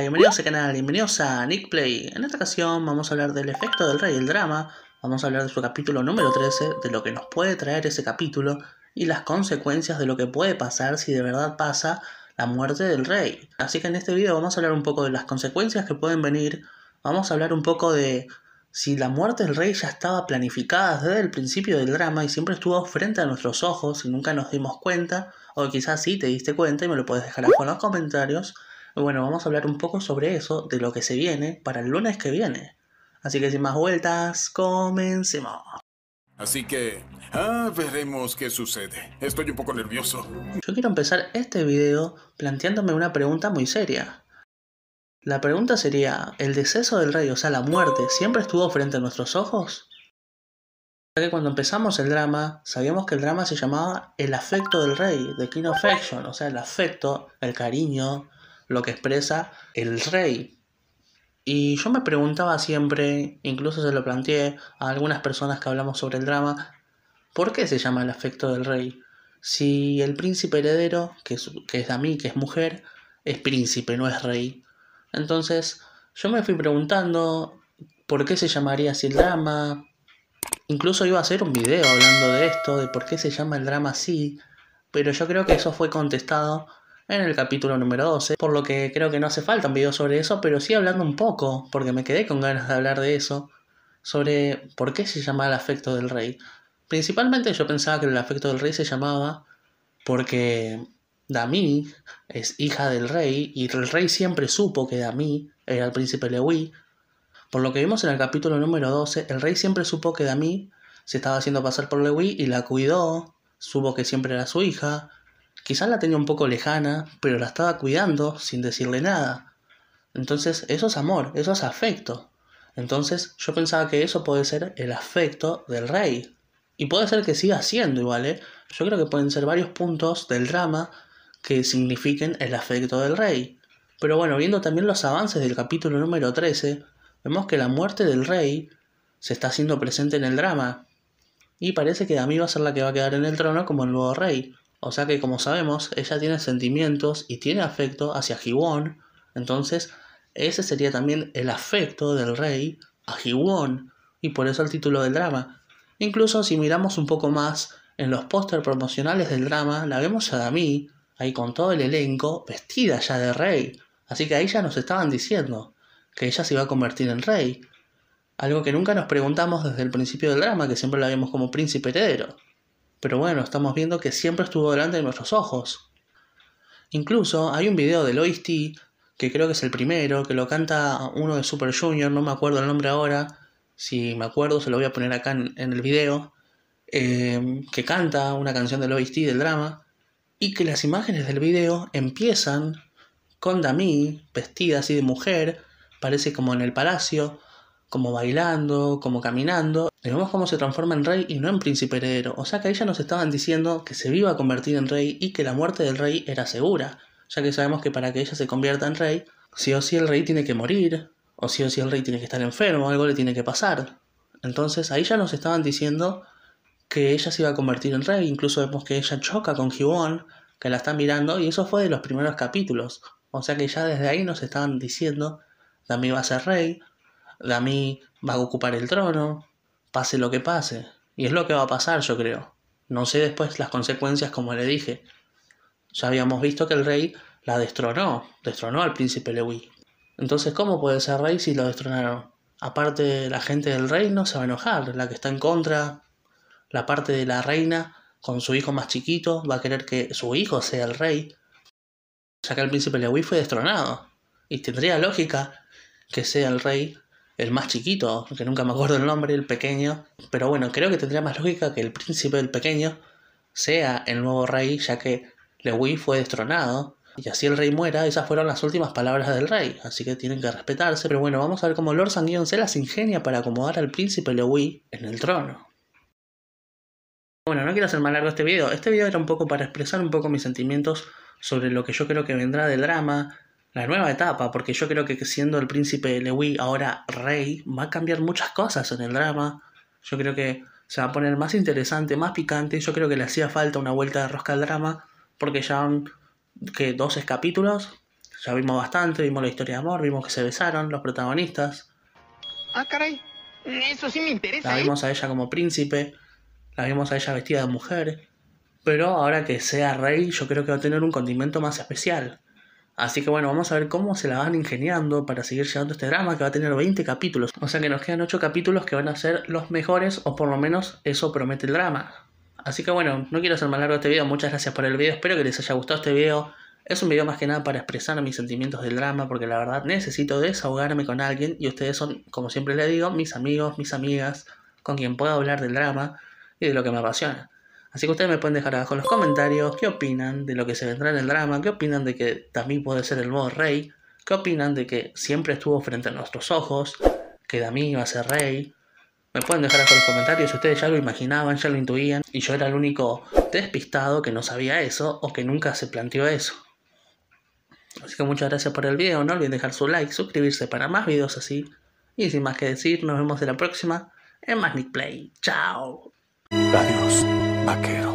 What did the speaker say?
bienvenidos al canal, bienvenidos a Nick Play. En esta ocasión vamos a hablar del efecto del rey el drama, vamos a hablar de su capítulo número 13, de lo que nos puede traer ese capítulo y las consecuencias de lo que puede pasar si de verdad pasa la muerte del rey. Así que en este video vamos a hablar un poco de las consecuencias que pueden venir, vamos a hablar un poco de si la muerte del rey ya estaba planificada desde el principio del drama y siempre estuvo frente a nuestros ojos y nunca nos dimos cuenta, o quizás sí te diste cuenta y me lo puedes dejar abajo en los comentarios. Bueno, vamos a hablar un poco sobre eso, de lo que se viene para el lunes que viene. Así que sin más vueltas, comencemos. Así que, ah, veremos qué sucede. Estoy un poco nervioso. Yo quiero empezar este video planteándome una pregunta muy seria. La pregunta sería, ¿el deceso del rey, o sea, la muerte, siempre estuvo frente a nuestros ojos? Ya que cuando empezamos el drama, sabíamos que el drama se llamaba El afecto del rey, de King of o sea, el afecto, el cariño, lo que expresa el rey. Y yo me preguntaba siempre, incluso se lo planteé a algunas personas que hablamos sobre el drama, ¿por qué se llama el afecto del rey? Si el príncipe heredero, que es, a mí, que es mujer, es príncipe, no es rey. Entonces, yo me fui preguntando por qué se llamaría así el drama. Incluso iba a hacer un video hablando de esto, de por qué se llama el drama así, pero yo creo que eso fue contestado en el capítulo número 12, por lo que creo que no hace falta un video sobre eso, pero sí hablando un poco, porque me quedé con ganas de hablar de eso, sobre por qué se llama el afecto del rey. Principalmente yo pensaba que el afecto del rey se llamaba porque Dami es hija del rey y el rey siempre supo que Dami era el príncipe Lewi. Por lo que vimos en el capítulo número 12, el rey siempre supo que Dami se estaba haciendo pasar por Lewi y la cuidó, supo que siempre era su hija, Quizás la tenía un poco lejana, pero la estaba cuidando sin decirle nada. Entonces, eso es amor, eso es afecto. Entonces, yo pensaba que eso puede ser el afecto del rey. Y puede ser que siga siendo igual, ¿eh? Yo creo que pueden ser varios puntos del drama que signifiquen el afecto del rey. Pero bueno, viendo también los avances del capítulo número 13, vemos que la muerte del rey se está haciendo presente en el drama. Y parece que Dami va a ser la que va a quedar en el trono como el nuevo rey. O sea que como sabemos, ella tiene sentimientos y tiene afecto hacia jiwon Entonces, ese sería también el afecto del rey a jiwon Y por eso el título del drama. Incluso si miramos un poco más en los póster promocionales del drama, la vemos a Dami, ahí con todo el elenco, vestida ya de rey. Así que ahí ya nos estaban diciendo que ella se iba a convertir en rey. Algo que nunca nos preguntamos desde el principio del drama, que siempre la vemos como príncipe heredero. Pero bueno, estamos viendo que siempre estuvo delante de nuestros ojos. Incluso hay un video de Lois T, que creo que es el primero, que lo canta uno de Super Junior, no me acuerdo el nombre ahora. Si me acuerdo, se lo voy a poner acá en, el video. Eh, que canta una canción de Lois T del drama. Y que las imágenes del video empiezan con Dami, vestida así de mujer, parece como en el palacio, como bailando, como caminando, vemos cómo se transforma en rey y no en príncipe heredero, o sea que ahí nos estaban diciendo que se iba a convertir en rey y que la muerte del rey era segura, ya que sabemos que para que ella se convierta en rey, sí o sí el rey tiene que morir, o sí o sí el rey tiene que estar enfermo, algo le tiene que pasar. Entonces ahí ya nos estaban diciendo que ella se iba a convertir en rey, incluso vemos que ella choca con He-Won... que la está mirando, y eso fue de los primeros capítulos, o sea que ya desde ahí nos estaban diciendo, también iba a ser rey, Dami va a ocupar el trono, pase lo que pase. Y es lo que va a pasar, yo creo. No sé después las consecuencias, como le dije. Ya habíamos visto que el rey la destronó, destronó al príncipe Lewi. Entonces, ¿cómo puede ser rey si lo destronaron? Aparte, la gente del reino se va a enojar, la que está en contra, la parte de la reina con su hijo más chiquito va a querer que su hijo sea el rey, ya que el príncipe Lewi fue destronado. Y tendría lógica que sea el rey el más chiquito, que nunca me acuerdo el nombre, el pequeño. Pero bueno, creo que tendría más lógica que el príncipe del pequeño sea el nuevo rey, ya que lewis fue destronado. Y así el rey muera, esas fueron las últimas palabras del rey, así que tienen que respetarse. Pero bueno, vamos a ver cómo Lord Sanguion se las ingenia para acomodar al príncipe Lewis en el trono. Bueno, no quiero hacer más largo este video. Este video era un poco para expresar un poco mis sentimientos sobre lo que yo creo que vendrá del drama, la nueva etapa, porque yo creo que siendo el príncipe Lewis ahora rey, va a cambiar muchas cosas en el drama. Yo creo que se va a poner más interesante, más picante. Yo creo que le hacía falta una vuelta de rosca al drama, porque ya que 12 capítulos, ya vimos bastante, vimos la historia de amor, vimos que se besaron los protagonistas. Ah, caray, eso sí me interesa. La ¿eh? vimos a ella como príncipe, la vimos a ella vestida de mujer, pero ahora que sea rey, yo creo que va a tener un condimento más especial. Así que bueno, vamos a ver cómo se la van ingeniando para seguir llevando este drama que va a tener 20 capítulos. O sea que nos quedan 8 capítulos que van a ser los mejores o por lo menos eso promete el drama. Así que bueno, no quiero hacer más largo este video, muchas gracias por el video, espero que les haya gustado este video. Es un video más que nada para expresar mis sentimientos del drama porque la verdad necesito desahogarme con alguien y ustedes son, como siempre les digo, mis amigos, mis amigas, con quien puedo hablar del drama y de lo que me apasiona. Así que ustedes me pueden dejar abajo en los comentarios qué opinan de lo que se vendrá en el drama, qué opinan de que Dami puede ser el nuevo rey, qué opinan de que siempre estuvo frente a nuestros ojos, que Dami iba a ser rey. Me pueden dejar abajo en los comentarios si ustedes ya lo imaginaban, ya lo intuían y yo era el único despistado que no sabía eso o que nunca se planteó eso. Así que muchas gracias por el video, no olviden dejar su like, suscribirse para más videos así. Y sin más que decir, nos vemos en la próxima en Magic Play. Chao. Adiós aquí